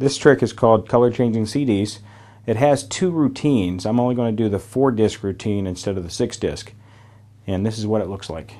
This trick is called color changing CDs. It has two routines. I'm only going to do the four disc routine instead of the six disc. And this is what it looks like.